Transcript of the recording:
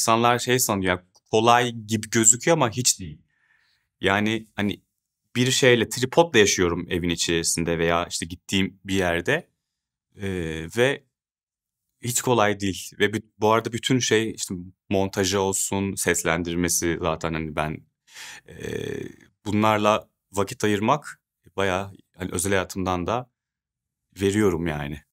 İnsanlar şey sanıyor kolay gibi gözüküyor ama hiç değil. Yani hani bir şeyle tripodla yaşıyorum evin içerisinde veya işte gittiğim bir yerde ee, ve hiç kolay değil ve bu arada bütün şey işte montajı olsun seslendirmesi zaten hani ben e, bunlarla vakit ayırmak baya hani özel hayatımdan da veriyorum yani.